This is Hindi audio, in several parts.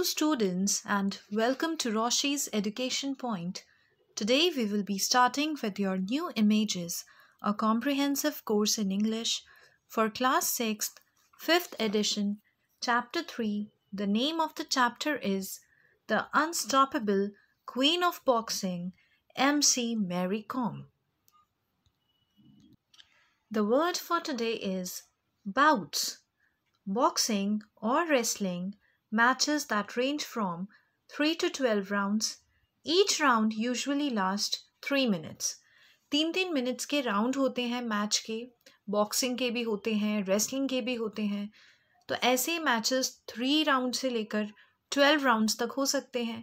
Hello students and welcome to Roshi's Education Point. Today we will be starting with your new images, a comprehensive course in English for class 6th, 5th edition, chapter 3. The name of the chapter is The Unstoppable Queen of Boxing, MC Mary Com. The word for today is bouts. Boxing or wrestling matches that range from 3 to 12 rounds. Each round usually lasts 3 minutes. तीन तीन मिनट्स के राउंड होते हैं मैच के बॉक्सिंग के भी होते हैं रेसलिंग के भी होते हैं तो ऐसे मैचेस थ्री राउंड से लेकर ट्वेल्व राउंड्स तक हो सकते हैं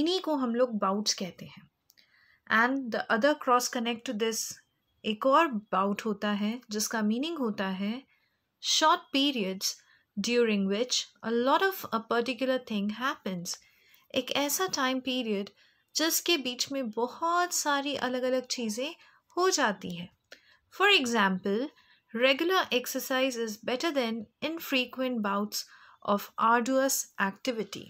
इन्हीं को हम लोग बाउट्स कहते हैं and the other cross connect to this एक और बाउट होता है जिसका मीनिंग होता है short periods during which a lot of a particular thing happens. एक ऐसा टाइम पीरियड जिसके बीच में बहुत सारी अलग अलग चीज़ें हो जाती हैं for example regular exercise is better than infrequent bouts of arduous activity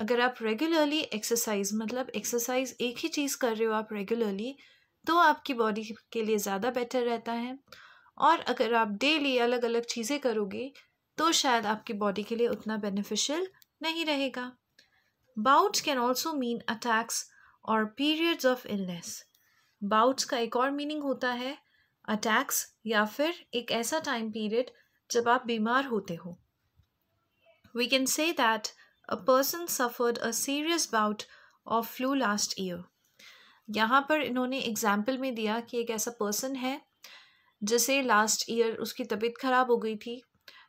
अगर आप रेगुलरली एक्सरसाइज मतलब एक्सरसाइज एक ही चीज़ कर रहे हो आप रेगुलरली तो आपकी बॉडी के लिए ज़्यादा बेटर रहता है और अगर आप डेली अलग अलग चीज़ें करोगे तो शायद आपकी बॉडी के लिए उतना बेनिफिशियल नहीं रहेगा bouts can also mean attacks और पीरियड्स ऑफ इलनेस बाउट्स का एक और मीनिंग होता है अटैक्स या फिर एक ऐसा टाइम पीरियड जब आप बीमार होते हो we can say that a person suffered a serious bout of flu last year यहाँ पर इन्होंने एग्जाम्पल में दिया कि एक ऐसा पर्सन है जिसे लास्ट ईयर उसकी तबीयत खराब हो गई थी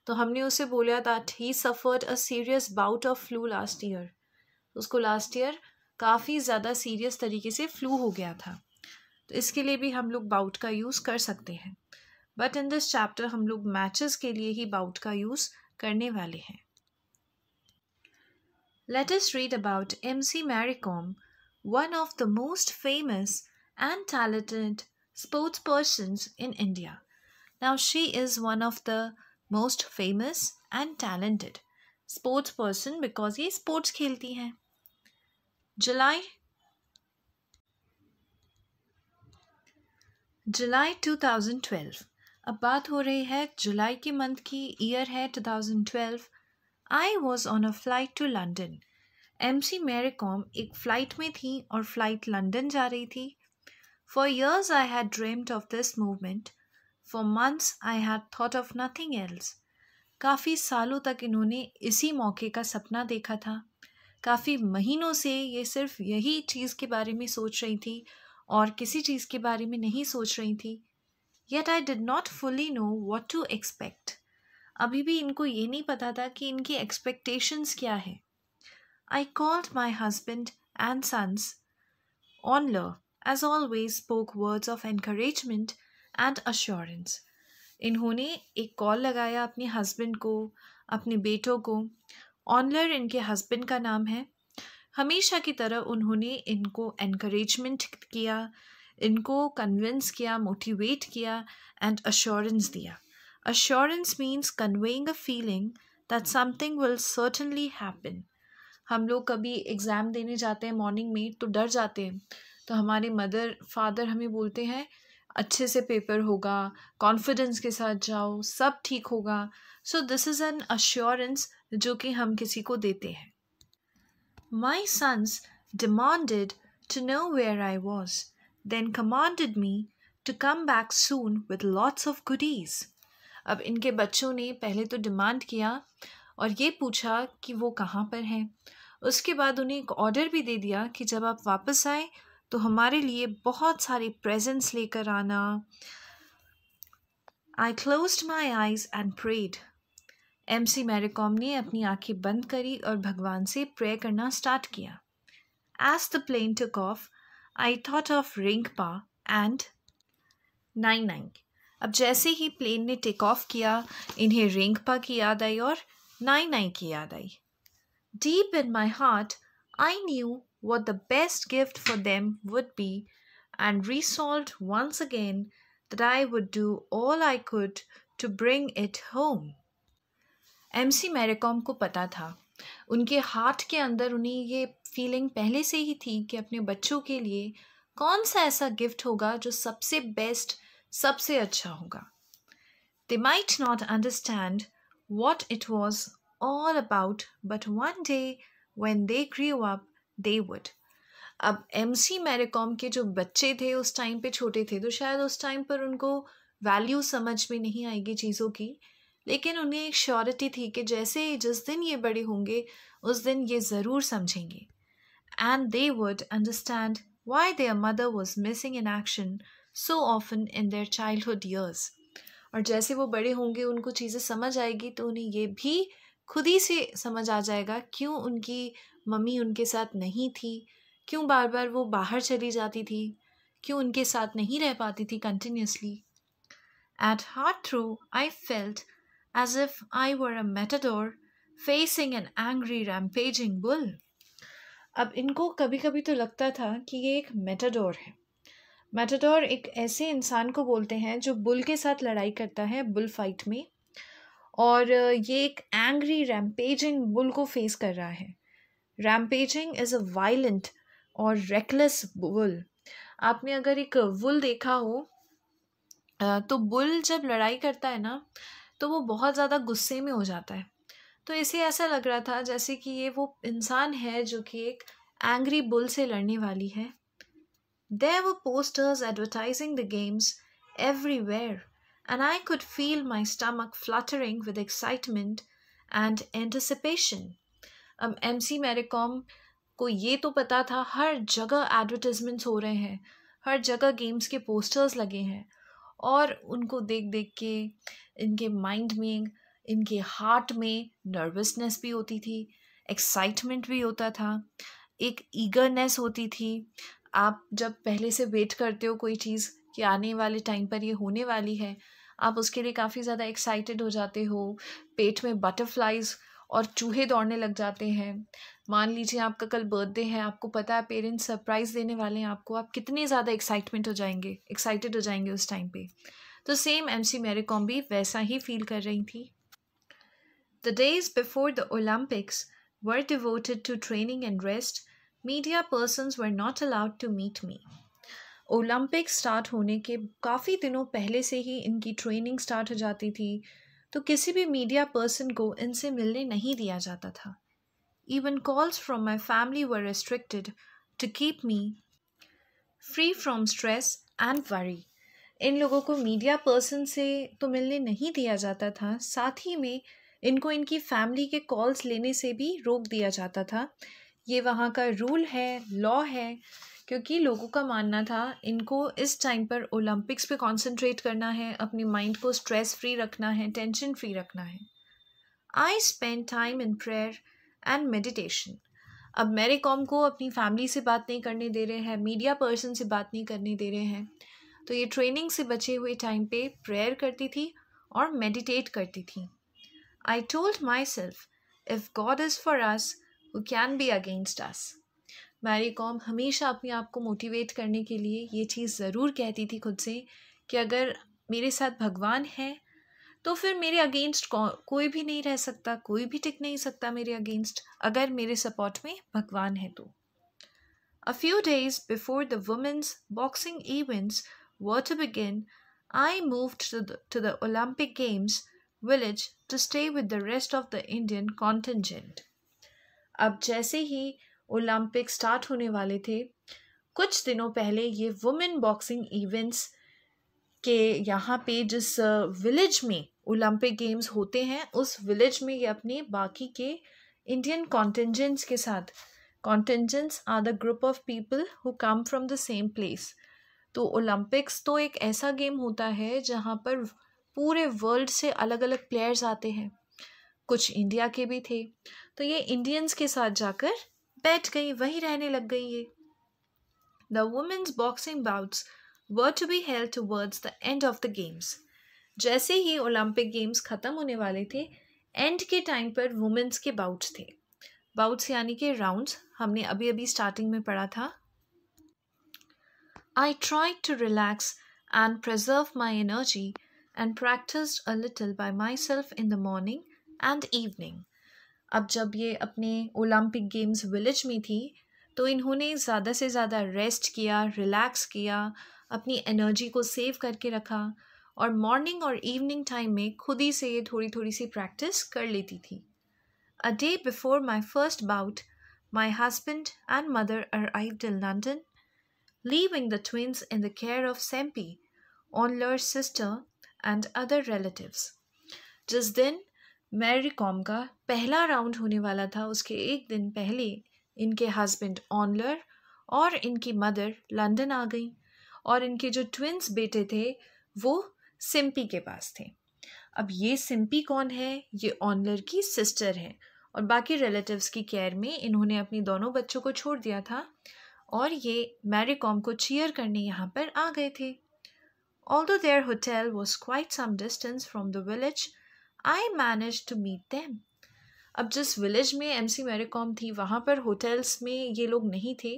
तो हमने उसे बोला that he suffered a serious bout of flu last year उसको लास्ट ईयर काफ़ी ज़्यादा सीरियस तरीके से फ्लू हो गया था तो इसके लिए भी हम लोग बाउट का यूज़ कर सकते हैं बट इन दिस चैप्टर हम लोग मैचेस के लिए ही बाउट का यूज़ करने वाले हैं read about M C MC Kom one of the most famous and talented sports person in India now she is one of the most famous and talented sports person because ये स्पोर्ट्स खेलती हैं जुलाई जुलाई 2012 अब बात हो रही है जुलाई के मंथ की ईयर है 2012 I was on a flight to London M C Kom एक फ़्लाइट में थी और फ्लाइट लंडन जा रही थी for years I had dreamed of this movement for months I had thought of nothing else काफ़ी सालों तक इन्होंने इसी मौके का सपना देखा था काफ़ी महीनों से ये सिर्फ यही चीज़ के बारे में सोच रही थी और किसी चीज़ के बारे में नहीं सोच रही थी yet I did not fully know what to expect अभी भी इनको ये नहीं पता था कि इनकी एक्सपेक्टेशंस क्या है I called my husband and sons Onler as always spoke words of encouragement and assurance इन्होंने एक कॉल लगाया अपने हस्बैंड को अपने बेटों को ऑनलर इनके हस्बैंड का नाम है हमेशा की तरह उन्होंने इनको एनकरेजमेंट किया इनको कन्विंस किया मोटिवेट किया एंड अश्योरेंस दिया assurance means conveying a feeling that something will certainly happen हम लोग कभी एग्ज़ाम देने जाते हैं मॉर्निंग में तो डर जाते हैं तो हमारे मदर फादर हमें बोलते हैं अच्छे से पेपर होगा कॉन्फिडेंस के साथ जाओ सब ठीक होगा so this is an assurance जो कि हम किसी को देते हैं my sons demanded to know where I was then commanded me to come back soon with lots of goodies अब इनके बच्चों ने पहले तो डिमांड किया और ये पूछा कि वो कहाँ पर हैं उसके बाद उन्हें एक ऑर्डर भी दे दिया कि जब आप वापस आए तो हमारे लिए बहुत सारे प्रेजेंस लेकर आना I close my eyes and prayed M C Mary Kom ने अपनी आंखें बंद करी और भगवान से प्रे करना स्टार्ट किया as the plane took off I thought of pa and nine nine अब जैसे ही प्लेन ने टेक ऑफ किया इन्हें पा की याद आई और नाइन नाइन की याद आई deep in my heart I knew what the best gift for them would be and resolved once again that I would do all I could to bring it home. MC Maricom ko pata tha. Unke heart ke andar unhi ye feeling pehle se hi thi ki apne bachcho ke liye kaun sa aisa gift hoga jo sabse best, sabse acha hoga. They might not understand what it was all about but one day when they grew up they would अब एम सी मैरीकॉम के जो बच्चे थे उस टाइम पे छोटे थे तो शायद उस टाइम पर उनको वैल्यू समझ में नहीं आएगी चीज़ों की लेकिन उन्हें एक श्योरिटी थी कि जैसे जिस दिन ये बड़े होंगे उस दिन ये ज़रूर समझेंगे and they would understand why their mother was missing in action so often in their childhood years और जैसे वो बड़े होंगे उनको चीज़ें समझ आएगी तो उन्हें ये भी खुद ही से समझ आ जाएगा क्यों उनकी मम्मी उनके साथ नहीं थी क्यों बार बार वो बाहर चली जाती थी क्यों उनके साथ नहीं रह पाती थी continuously at heart through I felt as if I were a matador facing an angry rampaging bull अब इनको कभी कभी तो लगता था कि ये एक मेटाडोर है मेटाडोर एक ऐसे इंसान को बोलते हैं जो बुल के साथ लड़ाई करता है बुल फाइट में और ये एक एंग्री रैम्पेजिंग बुल को फेस कर रहा है रैम्पेजिंग इज़ अ वायलेंट और रेकलेस बुल आपने अगर एक बुल देखा हो तो बुल जब लड़ाई करता है ना तो वो बहुत ज़्यादा गुस्से में हो जाता है तो इसे ऐसा लग रहा था जैसे कि ये वो इंसान है जो कि एक एंग्री बुल से लड़ने वाली है there were posters advertising the games everywhere and I could feel my stomach fluttering with excitement and anticipation अब एम सी मेरिकॉम को ये तो पता था हर जगह एडवर्टिजमेंट्स हो रहे हैं हर जगह गेम्स के पोस्टर्स लगे हैं और उनको देख देख के इनके माइंड में इनके हार्ट में नर्वसनेस भी होती थी एक्साइटमेंट भी होता था एक ईगरनेस होती थी आप जब पहले से वेट करते हो कोई चीज़ कि आने वाले टाइम पर ये होने वाली है आप उसके लिए काफ़ी ज़्यादा एक्साइटेड हो जाते हो पेट में बटरफ्लाइज़ और चूहे दौड़ने लग जाते हैं मान लीजिए आपका कल बर्थडे है आपको पता है पेरेंट्स सरप्राइज़ देने वाले हैं आपको आप कितने ज़्यादा एक्साइटमेंट हो जाएंगे एक्साइटेड हो जाएंगे उस टाइम पे तो same M C Mary com भी वैसा ही फील कर रही थी the days before the Olympics were devoted to training and rest media persons were not allowed to meet me Olympic start होने के काफ़ी दिनों पहले से ही इनकी ट्रेनिंग स्टार्ट हो जाती थी तो किसी भी मीडिया पर्सन को इनसे मिलने नहीं दिया जाता था even calls from my family were restricted to keep me free from stress and worry इन लोगों को मीडिया पर्सन से तो मिलने नहीं दिया जाता था साथ ही में इनको इनकी फैमिली के कॉल्स लेने से भी रोक दिया जाता था ये वहाँ का रूल है लॉ है क्योंकि लोगों का मानना था इनको इस टाइम पर ओलंपिक्स पे कंसंट्रेट करना है अपने माइंड को स्ट्रेस फ्री रखना है टेंशन फ्री रखना है I spend time in prayer and meditation अब मेरे कॉम को अपनी फैमिली से बात नहीं करने दे रहे हैं मीडिया पर्सन से बात नहीं करने दे रहे हैं तो ये ट्रेनिंग से बचे हुए टाइम पे प्रेयर करती थी और मेडिटेट करती थी I told myself if God is for us who can be against us Mary Kom हमेशा अपने आप को मोटिवेट करने के लिए ये चीज़ ज़रूर कहती थी खुद से कि अगर मेरे साथ भगवान है तो फिर मेरे अगेंस्ट को, कोई भी नहीं रह सकता कोई भी टिक नहीं सकता मेरे अगेंस्ट अगर मेरे सपोर्ट में भगवान है तो a few days before the women's boxing events what begin I move to the Olympic Games village to stay with the rest of the Indian of अब जैसे ही ओलंपिक स्टार्ट होने वाले थे कुछ दिनों पहले ये वुमेन बॉक्सिंग इवेंट्स के यहाँ पे जिस विलेज uh, में ओलंपिक गेम्स होते हैं उस विलेज में ये अपने बाकी के इंडियन कॉन्टेंजेंट्स के साथ contingents are the group of people who come from the same place तो ओलंपिक्स तो एक ऐसा गेम होता है जहाँ पर पूरे वर्ल्ड से अलग अलग प्लेयर्स आते हैं कुछ इंडिया के भी थे तो ये इंडियंस के साथ जाकर बैठ गई वहीं रहने लग गई ये the women's boxing bouts were to be held towards the end of the games जैसे ही ओलंपिक गेम्स ख़त्म होने वाले थे एंड के टाइम पर वुमेन्स के बाउट्स थे बाउट्स यानी कि राउंड्स हमने अभी अभी स्टार्टिंग में पढ़ा था I try to relax and preserve my energy and practice a little by myself in the morning and evening अब जब ये अपने ओलंपिक गेम्स विलेज में थी तो इन्होंने ज़्यादा से ज़्यादा रेस्ट किया रिलैक्स किया अपनी एनर्जी को सेव करके रखा और मॉर्निंग और इवनिंग टाइम में खुद ही से ये थोड़ी थोड़ी सी प्रैक्टिस कर लेती थी a day before my first bout my and mother are I arrived London leaving the the in the care of Sempi Onler sister and other relatives. जिस दिन मैरी कॉम का पहला राउंड होने वाला था उसके एक दिन पहले इनके हस्बैंड ऑनलर और इनकी मदर लंदन आ गई और इनके जो ट्विंस बेटे थे वो सिम्पी के पास थे अब ये सिम्पी कौन है ये ऑनलर की सिस्टर है और बाकी रिलेटिव्स की केयर में इन्होंने अपने दोनों बच्चों को छोड़ दिया था और ये मैरी कॉम को चीयर करने यहाँ पर आ गए थे although their hotel was quite some distance from the village I manage to meet them अब जिस विलेज में एम सी मेरी कॉम थी वहाँ पर होटल्स में ये लोग नहीं थे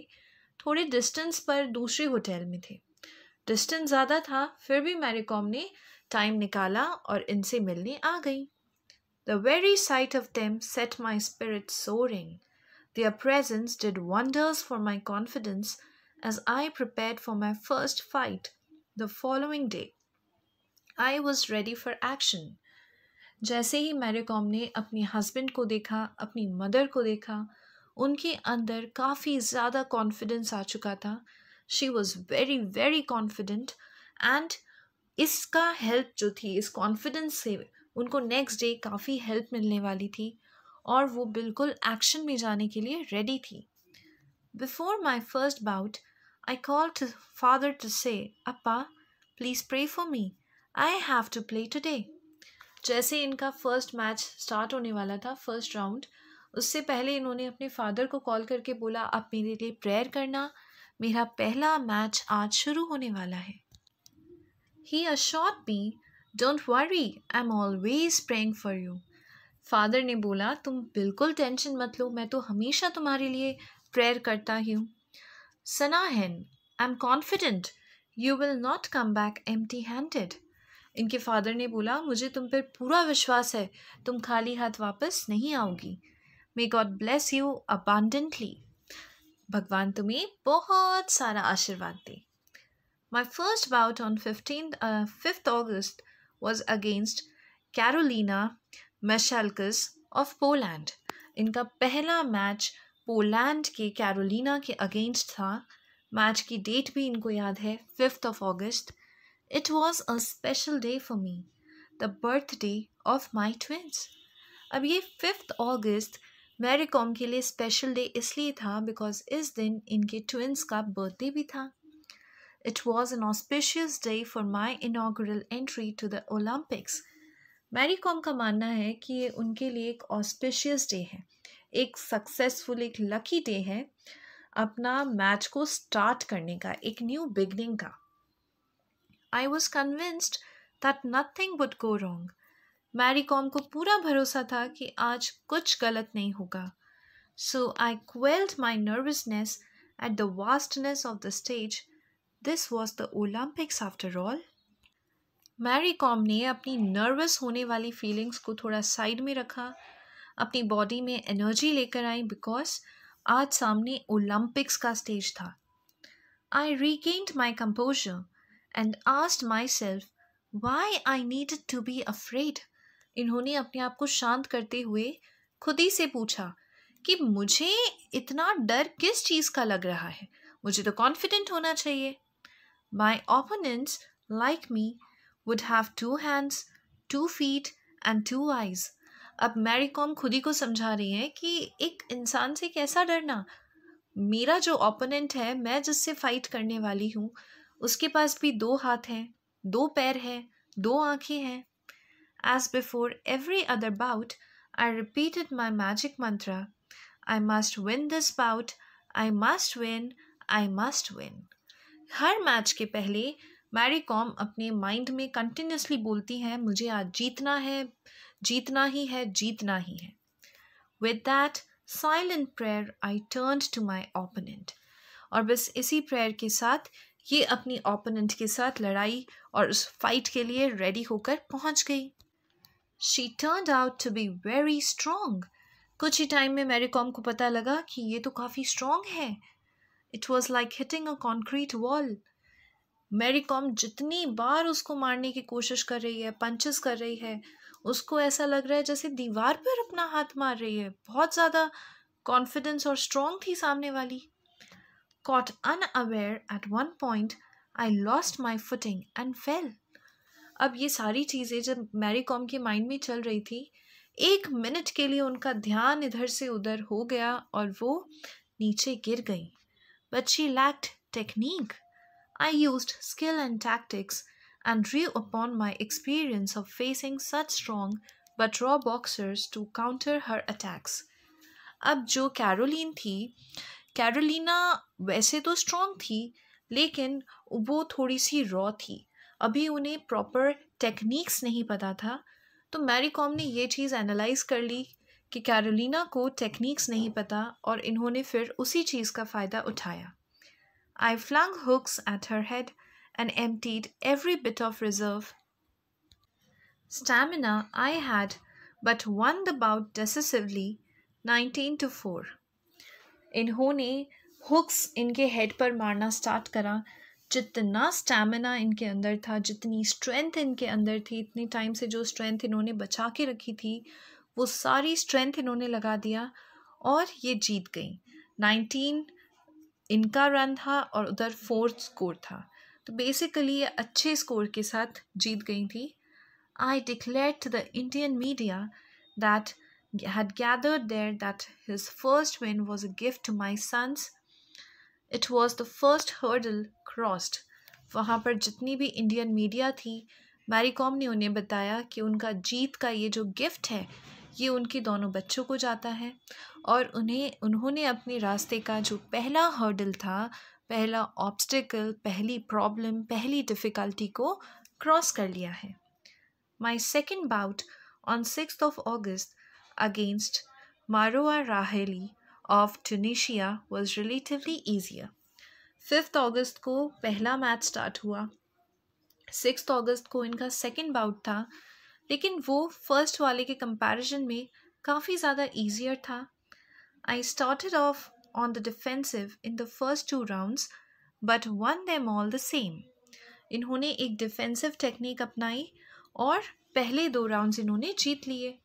थोड़े डिस्टेंस पर दूसरे होटल में थे डिस्टेंस ज़्यादा था फिर भी मेरी कॉम ने टाइम निकाला और इनसे मिलने आ गई the very sight of them set my spirit soaring Their presence did wonders for my confidence as I prepared for my first fight the following day. I was ready for action. जैसे ही मैरीकॉम ने अपने हस्बैंड को देखा अपनी मदर को देखा उनके अंदर काफ़ी ज़्यादा कॉन्फिडेंस आ चुका था she was very very confident and इसका हेल्प जो थी इस कॉन्फिडेंस से उनको नेक्स्ट डे काफ़ी हेल्प मिलने वाली थी और वो बिल्कुल एक्शन में जाने के लिए रेडी थी before my first bout I call to father to say Apa please pray for me I have to play today जैसे इनका फर्स्ट मैच स्टार्ट होने वाला था फर्स्ट राउंड उससे पहले इन्होंने अपने फादर को कॉल करके बोला आप मेरे लिए प्रेयर करना मेरा पहला मैच आज शुरू होने वाला है he assured me don't worry I am always praying for you father ने बोला तुम बिल्कुल टेंशन मत लो मैं तो हमेशा तुम्हारे लिए प्रेयर करता ही हूँ सना हैन I am confident you will not come back empty handed इनके फादर ने बोला मुझे तुम पर पूरा विश्वास है तुम खाली हाथ वापस नहीं आओगी may God bless you abundantly भगवान तुम्हें बहुत सारा आशीर्वाद दे my first bout on fifteen fifth August was against Carolina Carolina of Poland इनका पहला मैच पोलैंड के कैरोलिना के अगेंस्ट था मैच की डेट भी इनको याद है fifth of August It was a special day for me, the birthday of my twins. अब ये फिफ्थ अगस्त मैरी कॉम के लिए स्पेशल डे इसलिए था बिकॉज इस दिन इनके ट्विंस का बर्थडे भी था it was an auspicious day for my inaugural entry to the Olympics Mary Kom का मानना है कि ये उनके लिए एक ऑस्पिशियस डे है एक सक्सेसफुल एक लकी डे है अपना मैच को स्टार्ट करने का एक न्यू बिगनिंग का I was convinced that nothing would go wrong Mary com को पूरा भरोसा था कि आज कुछ गलत नहीं होगा so I quelled my nervousness at the vastness of the stage this was the Olympics after all Mary Kom ने अपनी नर्वस होने वाली फीलिंग्स को थोड़ा साइड में रखा अपनी बॉडी में एनर्जी लेकर आई बिकॉज आज सामने ओलंपिक्स का स्टेज था I regained my composure and asked myself why I need to be afraid इन्होंने अपने आप को शांत करते हुए खुद ही से पूछा कि मुझे इतना डर किस चीज़ का लग रहा है मुझे तो कॉन्फिडेंट होना चाहिए my opponents like me would have two hands two feet and two eyes अब मैरी कॉम खुद ही को समझा रही है कि एक इंसान से कैसा डरना मेरा जो ओपोनेंट है मैं जिससे फाइट करने वाली हूँ उसके पास भी दो हाथ हैं दो पैर हैं दो आँखें हैं as before every other bout I repeated my magic mantra I must win this bout I must win I must win हर मैच के पहले मैरी कॉम अपने माइंड में कंटिन्यूसली बोलती हैं मुझे आज जीतना है जीतना ही है जीतना ही है with that silent prayer I turn to my opponent और बस इसी प्रेयर के साथ ये अपनी ओपोनेंट के साथ लड़ाई और उस फाइट के लिए रेडी होकर पहुंच गई she turn out to be very strong कुछ ही टाइम में मेरी कॉम को पता लगा कि ये तो काफ़ी स्ट्रोंग है it was like hitting a concrete wall Mary Kom जितनी बार उसको मारने की कोशिश कर रही है पंचेस कर रही है उसको ऐसा लग रहा है जैसे दीवार पर अपना हाथ मार रही है बहुत ज़्यादा कॉन्फिडेंस और स्ट्रॉन्ग थी सामने वाली Caught unaware at one point, I lost my footing and fell. अब ये सारी चीज़ें जब मैरी कॉम के माइंड में चल रही थी एक मिनट के लिए उनका ध्यान इधर से उधर हो गया और वो नीचे गिर गई but she lacked technique I use skill and tactics and drew upon my experience of facing such strong but raw boxers to counter her attacks. अब जो कैरोलिन थी कैरोलिना वैसे तो स्ट्रॉन्ग थी लेकिन वो थोड़ी सी रॉ थी अभी उन्हें प्रॉपर टेक्निक्स नहीं पता था तो मैरी कॉम ने ये चीज़ एनालाइज कर ली कि कैरोलिना को टेक्निक्स नहीं पता और इन्होंने फिर उसी चीज़ का फ़ायदा उठाया I flung hooks at her head and emptied every bit of reserve stamina I had but won the bout decisively nineteen to four इन्होंने हुक्स इनके हेड पर मारना स्टार्ट करा जितना स्टैमिना इनके अंदर था जितनी स्ट्रेंथ इनके अंदर थी इतने टाइम से जो स्ट्रेंथ इन्होंने बचा के रखी थी वो सारी स्ट्रेंथ इन्होंने लगा दिया और ये जीत गई नाइनटीन इनका रन था और उधर फोर्थ स्कोर था तो बेसिकली ये अच्छे स्कोर के साथ जीत गई थी I declared to the Indian media that had gathered there that his first win was a gift to my sons. It was the first hurdle crossed. वहाँ पर जितनी भी इंडियन मीडिया थी मैरी कॉम ने उन्हें बताया कि उनका जीत का ये जो गिफ्ट है ये उनके दोनों बच्चों को जाता है और उन्हें उन्होंने अपने रास्ते का जो पहला हर्डल था पहला ऑब्स्टिकल पहली प्रॉब्लम पहली डिफ़िकल्टी को क्रॉस कर लिया है my second bout on six of August against Marwa Raheli of Tunisia was relatively easier. 5th अगस्त को पहला मैच स्टार्ट हुआ सिक्स अगस्त को इनका सेकेंड बाउट था लेकिन वो फर्स्ट वाले के कंपैरिजन में काफ़ी ज़्यादा ईजियर था I started off on the defensive in the first two rounds but won them all the same इन्होंने एक डिफेंसिव टेक्निक अपनाई और पहले दो राउंड्स इन्होंने जीत लिए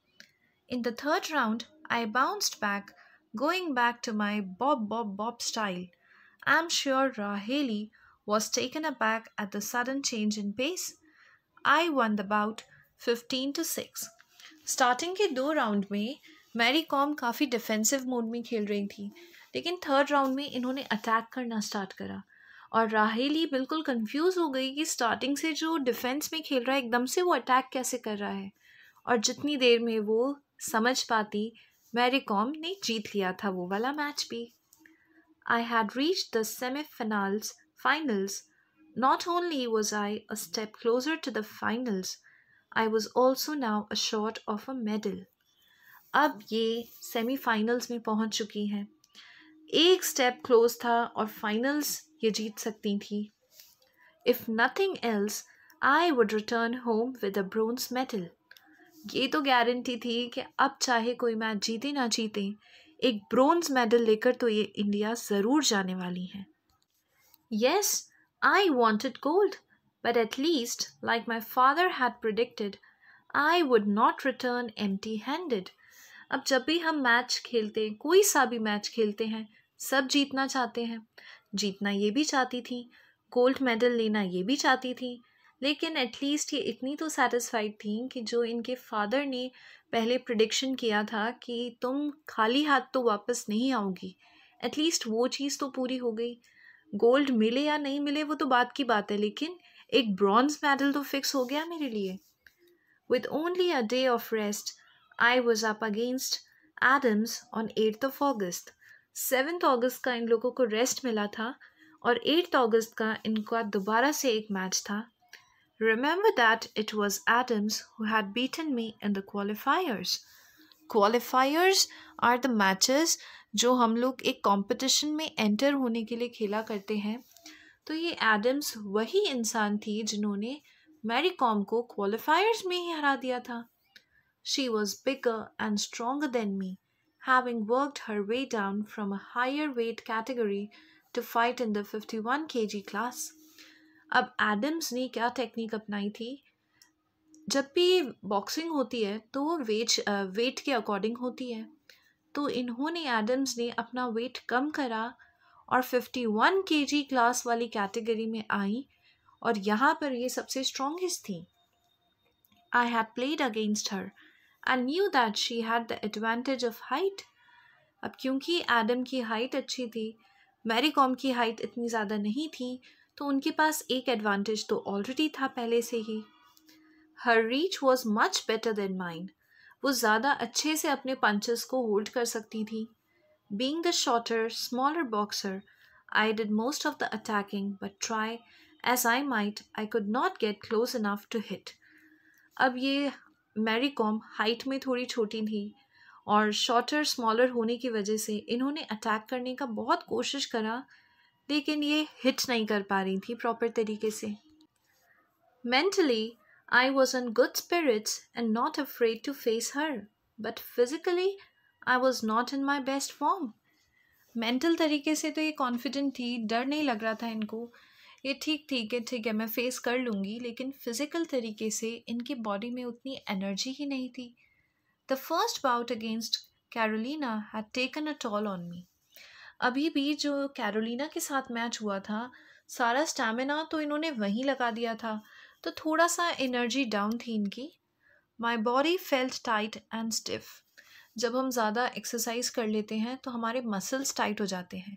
In the third round, I bounced back, going back to my bob bob bob style. I'm sure Raheli was taken aback at the sudden change in pace. I won the bout 15 to 6. Starting ke do round mein, Mary Com kafi defensive mode mein khel rahi thi. Lekin third round mein inhone attack karna start kara. Aur Raheli bilkul confused ho gayi ki starting se jo defense mein khel raha hai, ekdam se wo attack kaise kar raha hai. Aur jitni der mein wo समझ पाती कॉम ने जीत लिया था वो वाला मैच भी I had reached the semifinals finals not only was I a step closer to the finals I was also now assured of a medal अब ये सेमीफाइनल्स में पहुंच चुकी हैं एक स्टेप क्लोज था और फाइनल्स ये जीत सकती थी if nothing else I would return home with a bronze medal ये तो गारंटी थी कि अब चाहे कोई मैच जीते ना जीते एक ब्रोंज मेडल लेकर तो ये इंडिया ज़रूर जाने वाली है yes I wanted gold but at least like my father had predicted I would not return empty handed अब जब भी हम मैच खेलते हैं कोई सा भी मैच खेलते हैं सब जीतना चाहते हैं जीतना ये भी चाहती थी गोल्ड मेडल लेना ये भी चाहती थी लेकिन एटलीस्ट ये इतनी तो सेटिस्फाइड थी कि जो इनके फादर ने पहले प्रडिक्शन किया था कि तुम खाली हाथ तो वापस नहीं आओगी एटलीस्ट वो चीज़ तो पूरी हो गई गोल्ड मिले या नहीं मिले वो तो बात की बात है लेकिन एक ब्रॉन्ज मेडल तो फिक्स हो गया मेरे लिए with only a day of rest I was up against Adams on eighth of August seventh August का इन लोगों को रेस्ट मिला था और एट्थ ऑगस्ट का इनका दोबारा से एक मैच था Remember that it was Adams who had beaten me in the qualifiers. Qualifiers are the matches जो हम लोग एक कंपटीशन में एंटर होने के लिए खेला करते हैं तो ये एडम्स वही इंसान थी जिन्होंने मैरी कॉम को क्वालिफायर्स में ही हरा दिया था she was bigger and stronger than me having worked her way down from a higher weight category to fight in the fifty one K G class अब एडम्स ने क्या टेक्निक अपनाई थी जब भी बॉक्सिंग होती है तो वो वेट वेट के अकॉर्डिंग होती है तो इन्होंने एडम्स ने अपना वेट कम करा और 51 वन के जी क्लास वाली कैटेगरी में आई और यहाँ पर ये सबसे स्ट्रॉन्गेस्ट थी I had played against her and knew that she had the advantage of height अब क्योंकि एडम की हाइट अच्छी थी मैरी कॉम की हाइट इतनी ज़्यादा नहीं थी तो उनके पास एक एडवांटेज तो ऑलरेडी था पहले से ही her reach was much better than mind वो ज़्यादा अच्छे से अपने पंचेस को होल्ड कर सकती थी being the shorter smaller boxer I did most of the attacking but try as I might I could not get close enough to hit अब ये मैरी कॉम हाइट में थोड़ी छोटी थी और शॉर्टर स्मॉलर होने की वजह से इन्होंने अटैक करने का बहुत कोशिश करा लेकिन ये हिट नहीं कर पा रही थी प्रॉपर तरीके से mentally I was in good spirits and not afraid to face her but physically I was not in my best form mental तरीके से तो ये कॉन्फिडेंट थी डर नहीं लग रहा था इनको ये ठीक ठीक है ठीक है मैं फेस कर लूँगी लेकिन फिज़िकल तरीके से इनकी बॉडी में उतनी एनर्जी ही नहीं थी the first bout against Carolina had taken a toll on me अभी भी जो कैरोलिना के साथ मैच हुआ था सारा स्टैमिना तो इन्होंने वहीं लगा दिया था तो थोड़ा सा एनर्जी डाउन थी इनकी my body felt tight and stiff जब हम ज़्यादा एक्सरसाइज कर लेते हैं तो हमारे मसल्स टाइट हो जाते हैं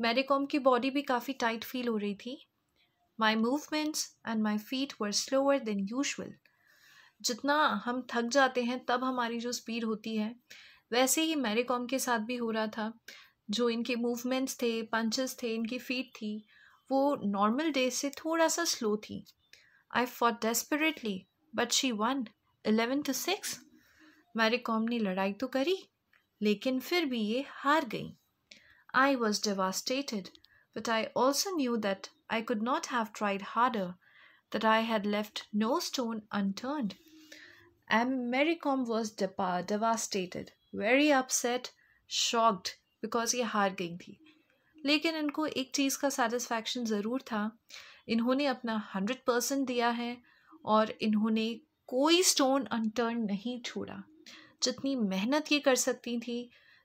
मेरीकॉम की बॉडी भी काफ़ी टाइट फील हो रही थी my movements and my feet were slower than usual जितना हम थक जाते हैं तब हमारी जो स्पीड होती है वैसे ही मेरीकॉम के साथ भी हो रहा था जो इनके मूवमेंट्स थे पंचेस थे इनकी फीट थी वो नॉर्मल डे से थोड़ा सा स्लो थी I fought desperately but she won eleven to six Mary Kom ने लड़ाई तो करी लेकिन फिर भी ये हार गई I was devastated but I also knew that I could not have tried harder had left no stone no एम Mary Kom Mericom was devastated, very upset shocked because ये हार गई थी लेकिन इनको एक चीज़ का सेटिस्फैक्शन ज़रूर था इन्होंने अपना हंड्रेड परसेंट दिया है और इन्होंने कोई स्टोन अनटर्न नहीं छोड़ा जितनी मेहनत ये कर सकती थी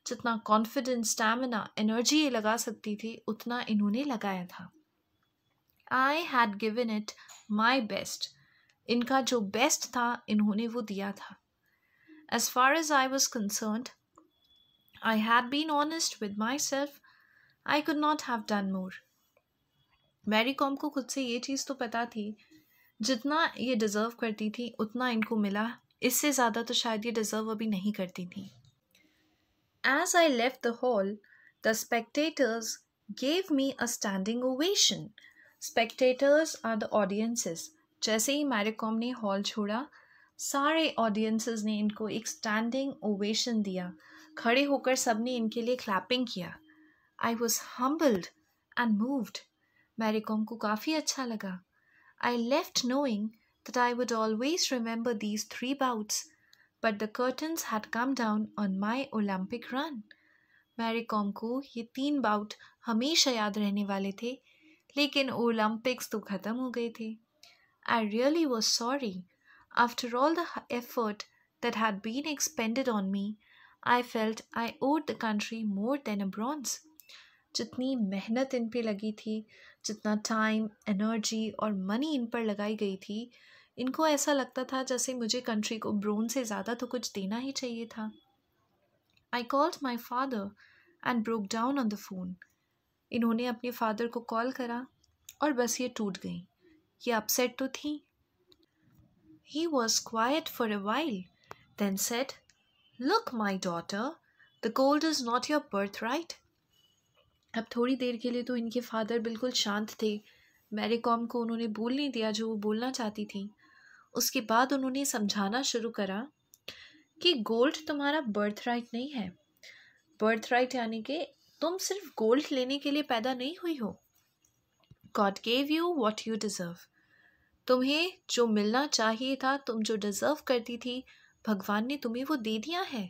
जितना कॉन्फिडेंस स्टैमिना एनर्जी ये लगा सकती थी उतना इन्होंने लगाया था I had given it my best इनका जो बेस्ट था इन्होंने वो दिया था as far as I was concern I had been honest with myself, I could not have done more. Mary com को खुद से ये चीज़ तो पता थी जितना ये डिज़र्व करती थी उतना इनको मिला इससे ज़्यादा तो शायद ये डिज़र्व अभी नहीं करती थी एज आई लेव the hall the spectators gave me a standing ovation spectators are the audiences जैसे ही कॉम ने हॉल छोड़ा सारे ऑडियंसेस ने इनको एक स्टैंडिंग ओवेशन दिया खड़े होकर सबने इनके लिए क्लैपिंग किया I was humbled and moved Mary com को काफ़ी अच्छा लगा I left knowing that I would always remember these three bouts but the curtains had come down on my Olympic run Mary com को ये तीन बाउट हमेशा याद रहने वाले थे लेकिन ओलंपिक्स तो ख़त्म हो गए थे I really was sorry after all the effort that had been expended on me I felt I owed the country more than a bronze जितनी मेहनत इन पर लगी थी जितना टाइम एनर्जी और मनी इन पर लगाई गई थी इनको ऐसा लगता था जैसे मुझे कंट्री को ब्रोन से ज़्यादा तो कुछ देना ही चाहिए था I called my father and broke down on the phone इन्होंने अपने फादर को कॉल करा और बस ये टूट गई ये अपसेट तो थी he was quiet for a while then said look my daughter the gold is not your birth right अब थोड़ी देर के लिए तो इनके फादर बिल्कुल शांत थे मैरी कॉम को उन्होंने बोल नहीं दिया जो वो बोलना चाहती थी उसके बाद उन्होंने समझाना शुरू करा कि गोल्ड तुम्हारा बर्थ राइट नहीं है बर्थ राइट यानी कि तुम सिर्फ गोल्ड लेने के लिए पैदा नहीं हुई हो God gave you what you deserve तुम्हें जो मिलना चाहिए था तुम जो डिज़र्व करती थी भगवान ने तुम्हें वो दे दिया है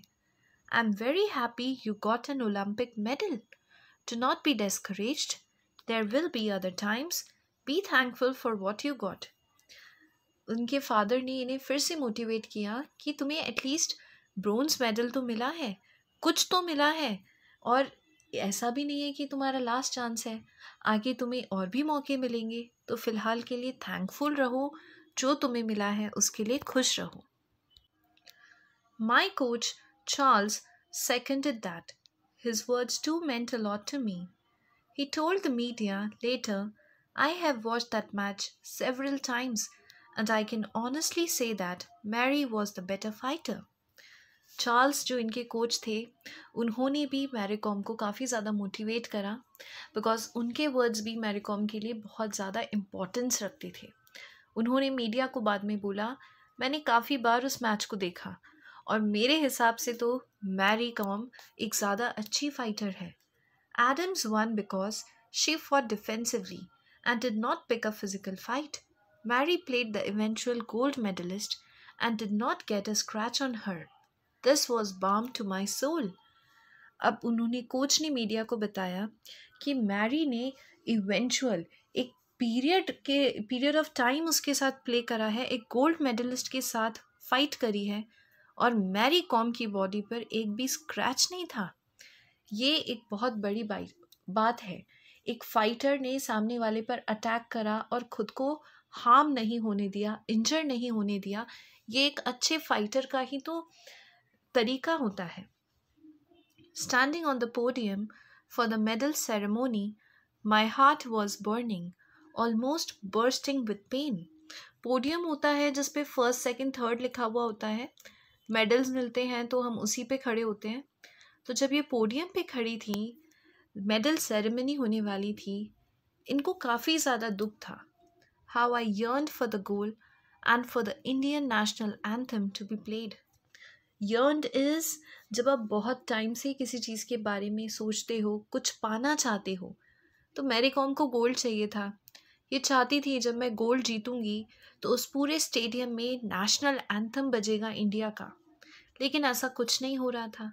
I am very happy you got an Olympic medal do not be discouraged there will be other times be thankful for what you got उनके फादर ने इन्हें फिर से मोटिवेट किया कि तुम्हें एटलीस्ट ब्रोंज मेडल तो मिला है कुछ तो मिला है और ऐसा भी नहीं है कि तुम्हारा लास्ट चांस है आगे तुम्हें और भी मौके मिलेंगे तो फ़िलहाल के लिए थैंकफुल रहो जो तुम्हें मिला है उसके लिए खुश रहो My coach, Charles, seconded that. His words too meant a lot to me. He told the media later, I have watched that match several times and I can honestly say that Mary was the better fighter." Charles, जो इनके कोच थे उन्होंने भी मैरी कॉम को काफ़ी ज़्यादा मोटिवेट करा बिकॉज उनके वर्ड्स भी मैरी कॉम के लिए बहुत ज़्यादा इम्पोर्टेंस रखते थे उन्होंने मीडिया को बाद में बोला मैंने काफ़ी बार उस मैच को देखा और मेरे हिसाब से तो मैरी कॉम एक ज़्यादा अच्छी फाइटर है Adams won because she fought defensively and did not pick a physical fight Mary played the eventual gold medalist and did not get a scratch on her this was balm to my soul अब उन्होंने कोच ने मीडिया को बताया कि मैरी ने इवेंचुअल एक पीरियड के पीरियड ऑफ टाइम उसके साथ प्ले करा है एक गोल्ड मेडलिस्ट के साथ फाइट करी है और मैरी कॉम की बॉडी पर एक भी स्क्रैच नहीं था ये एक बहुत बड़ी बात है एक फाइटर ने सामने वाले पर अटैक करा और खुद को हार्म नहीं होने दिया इंजर नहीं होने दिया ये एक अच्छे फाइटर का ही तो तरीका होता है standing on the podium for the medal ceremony my heart was burning almost bursting with pain podium होता है जिसपे फर्स्ट सेकेंड थर्ड लिखा हुआ होता है मेडल्स मिलते हैं तो हम उसी पे खड़े होते हैं तो जब ये पोडियम पे खड़ी थी मेडल सेरेमनी होने वाली थी इनको काफ़ी ज़्यादा दुख था how I yearned for the gold and for the Indian national anthem to be played yearned is जब आप बहुत टाइम से किसी चीज़ के बारे में सोचते हो कुछ पाना चाहते हो तो मेरी कॉम को गोल्ड चाहिए था ये चाहती थी जब मैं गोल्ड जीतूंगी तो उस पूरे स्टेडियम में नेशनल एंथम बजेगा इंडिया का लेकिन ऐसा कुछ नहीं हो रहा था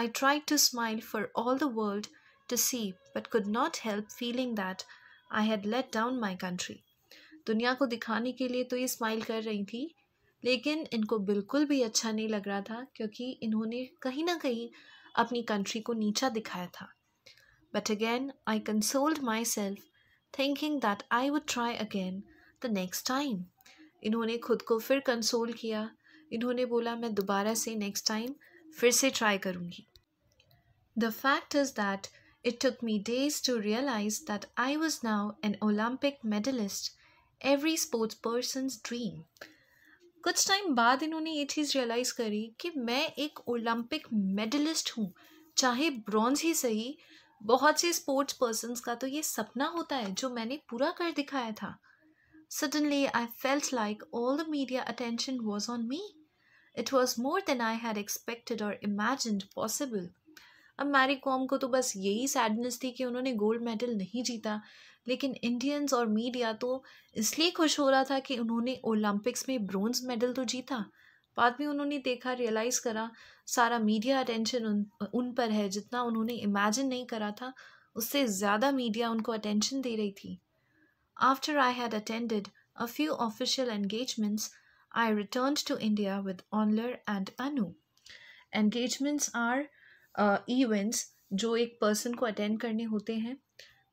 I try to smile for all the world to see but could not help feeling that I had let down my country दुनिया को दिखाने के लिए तो ये स्माइल कर रही थी लेकिन इनको बिल्कुल भी अच्छा नहीं लग रहा था क्योंकि इन्होंने कहीं ना कहीं अपनी कंट्री को नीचा दिखाया था but again I consoled myself thinking that I would try again the next time इन्होंने खुद को फिर कंसोल किया इन्होंने बोला मैं दोबारा से नेक्स्ट टाइम फिर से ट्राई करूँगी the fact is that it took me days to realise that I was now an Olympic medalist every sports person dream कुछ टाइम बाद इन्होंने ये चीज़ रियलाइज़ करी कि मैं एक ओलंपिक मेडलिस्ट हूँ चाहे ब्रॉन्ज ही सही बहुत से स्पोर्ट्स पर्सन का तो ये सपना होता है जो मैंने पूरा कर दिखाया था suddenly I felt like all the media attention was on me it was more than I had expected और इमेजिड पॉसिबल अब मैरी कॉम को तो बस यही सैडनेस थी कि उन्होंने गोल्ड मेडल नहीं जीता लेकिन इंडियंस और मीडिया तो इसलिए खुश हो रहा था कि उन्होंने ओलंपिक्स में ब्रॉन्ज मेडल तो जीता बाद में उन्होंने देखा रियलाइज़ करा सारा मीडिया अटेंशन उन उन पर है जितना उन्होंने इमेजिन नहीं करा था उससे ज़्यादा मीडिया उनको अटेंशन दे रही थी after I had attended a few official engagements I returned to India with Onler and Anu engagements are events जो एक पर्सन को अटेंड करने होते हैं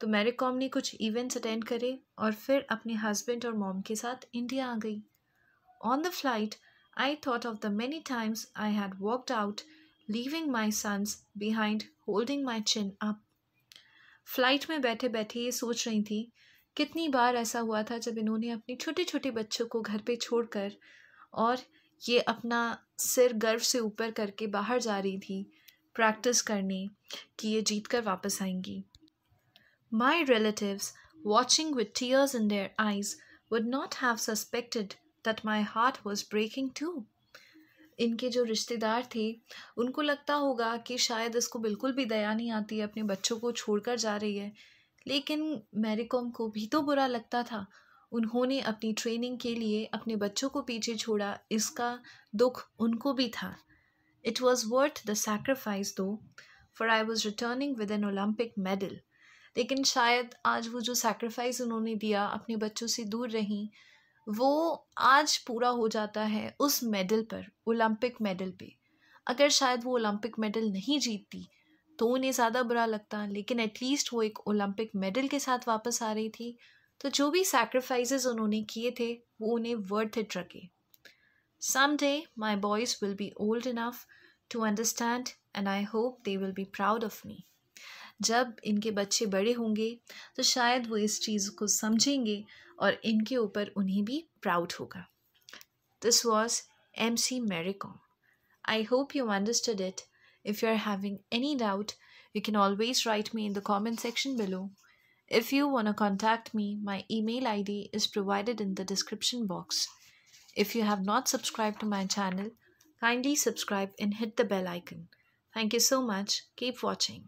तो मेरी कॉम ने कुछ इवेंट्स अटेंड करे और फिर अपने हस्बैंड और मॉम के साथ इंडिया आ गई on the flight I thought of the many times I had walked out, leaving my sons behind, holding my chin up. Flight में बैठे बैठे ये सोच रही थी कितनी बार ऐसा हुआ था जब इन्होंने अपने छोटे छोटे बच्चों को घर पे छोड़कर और ये अपना सिर गर्व से ऊपर करके बाहर जा रही थी प्रैक्टिस करने कि ये जीत कर वापस आएंगी my relatives watching with tears in their eyes would not have suspected that my heart was breaking टू इनके जो रिश्तेदार थे उनको लगता होगा कि शायद इसको बिल्कुल भी दया नहीं आती है अपने बच्चों को छोड़कर जा रही है लेकिन मैरीकॉम को भी तो बुरा लगता था उन्होंने अपनी ट्रेनिंग के लिए अपने बच्चों को पीछे छोड़ा इसका दुख उनको भी था it was worth the sacrifice though for I was returning with an Olympic medal लेकिन शायद आज वो जो सेक्रीफाइस उन्होंने दिया अपने बच्चों से दूर रहीं वो आज पूरा हो जाता है उस मेडल पर ओलंपिक मेडल पे अगर शायद वो ओलंपिक मेडल नहीं जीतती तो उन्हें ज़्यादा बुरा लगता लेकिन एटलीस्ट वो एक ओलंपिक मेडल के साथ वापस आ रही थी तो जो भी सैक्रिफाइसेस उन्होंने किए थे वो उन्हें वर्थ इट रखे day my boys will be old enough to understand and I hope they will be proud of me जब इनके बच्चे बड़े होंगे तो शायद वो इस चीज़ को समझेंगे और इनके ऊपर उन्हें भी प्राउड होगा this was M C Mary Kom I hope you understand it if you are having any doubt you can always write me in the comment section below if you want a contact me my email I D is provided in the description box if you have not subscribe to my channel kindly subscribe and hit the bell icon thank you so much keep watching